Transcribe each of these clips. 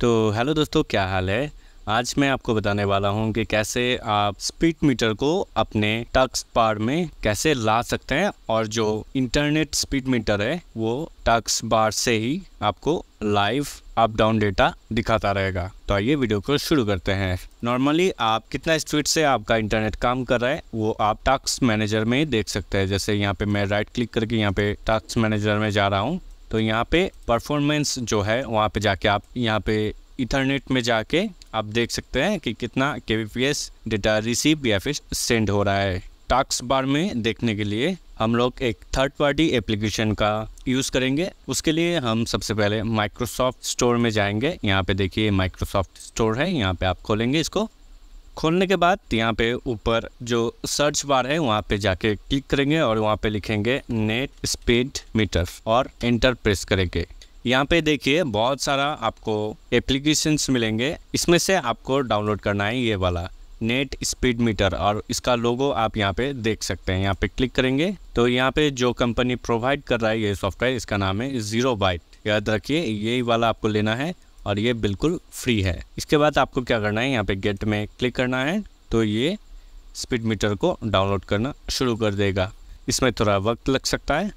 तो हेलो दोस्तों क्या हाल है आज मैं आपको बताने वाला हूं कि कैसे आप स्पीड मीटर को अपने टक्स बार में कैसे ला सकते हैं और जो इंटरनेट स्पीड मीटर है वो टक्स बार से ही आपको लाइव अप डाउन डेटा दिखाता रहेगा तो आइए वीडियो को शुरू करते हैं नॉर्मली आप कितना स्पीड से आपका इंटरनेट काम कर रहा है वो आप टास्क मैनेजर में देख सकते हैं जैसे यहाँ पे मैं राइट क्लिक करके यहाँ पे टास्क मैनेजर में जा रहा हूँ तो यहाँ पे परफॉर्मेंस जो है वहाँ पे जाके आप यहाँ पे इथरनेट में जाके आप देख सकते हैं कि कितना के डेटा रिसीव या फिर सेंड हो रहा है टास्क बार में देखने के लिए हम लोग एक थर्ड पार्टी एप्लीकेशन का यूज़ करेंगे उसके लिए हम सबसे पहले माइक्रोसॉफ्ट स्टोर में जाएंगे यहाँ पे देखिए माइक्रोसॉफ्ट स्टोर है यहाँ पे आप खोलेंगे इसको खोलने के बाद यहाँ पे ऊपर जो सर्च बार है वहाँ पे जाके क्लिक करेंगे और वहाँ पे लिखेंगे नेट स्पीड मीटर और इंटर प्रेस करेंगे यहाँ पे देखिए बहुत सारा आपको एप्लीकेशंस मिलेंगे इसमें से आपको डाउनलोड करना है ये वाला नेट स्पीड मीटर और इसका लोगो आप यहाँ पे देख सकते हैं यहाँ पे क्लिक करेंगे तो यहाँ पे जो कंपनी प्रोवाइड कर रहा है ये सॉफ्टवेयर इसका नाम है ज़ीरो बाइट याद रखिए यही वाला आपको लेना है और ये बिल्कुल फ्री है इसके बाद आपको क्या करना है यहाँ पे गेट में क्लिक करना है तो ये स्पीड मीटर को डाउनलोड करना शुरू कर देगा इसमें थोड़ा वक्त लग सकता है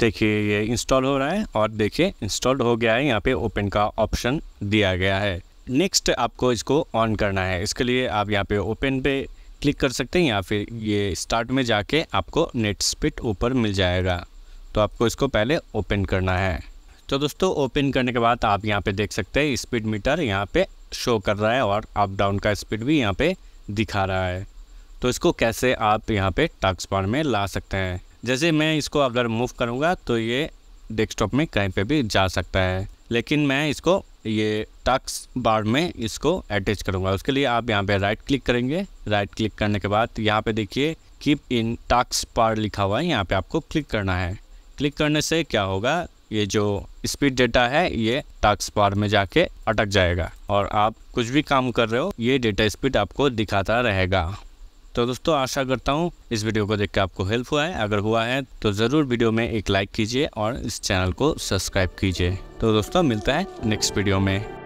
देखिए ये इंस्टॉल हो रहा है और देखिए इंस्टॉल हो गया है यहाँ पे ओपन का ऑप्शन दिया गया है नेक्स्ट आपको इसको ऑन करना है इसके लिए आप यहाँ पे ओपन पे क्लिक कर सकते हैं या फिर ये स्टार्ट में जाके आपको नेट स्पीड ऊपर मिल जाएगा तो आपको इसको पहले ओपन करना है तो दोस्तों ओपन करने के बाद आप यहाँ पे देख सकते हैं स्पीड मीटर यहाँ पे शो कर रहा है और अप डाउन का स्पीड भी यहाँ पे दिखा रहा है तो इसको कैसे आप यहाँ पे टक्स पार में ला सकते हैं जैसे मैं इसको अगर मूव करूँगा तो ये डेस्कटॉप में कहीं पे भी जा सकता है लेकिन मैं इसको ये टक्स बार में इसको अटैच करूँगा उसके लिए आप यहाँ पे राइट क्लिक करेंगे राइट क्लिक करने के बाद यहाँ पे देखिए कीप इन टक्स बार लिखा हुआ है यहाँ पे आपको क्लिक करना है क्लिक करने से क्या होगा ये जो स्पीड डेटा है ये टास्क बार में जाके अटक जाएगा और आप कुछ भी काम कर रहे हो ये डेटा स्पीड आपको दिखाता रहेगा तो दोस्तों आशा करता हूँ इस वीडियो को देख के आपको हेल्प हुआ है अगर हुआ है तो ज़रूर वीडियो में एक लाइक कीजिए और इस चैनल को सब्सक्राइब कीजिए तो दोस्तों मिलता है नेक्स्ट वीडियो में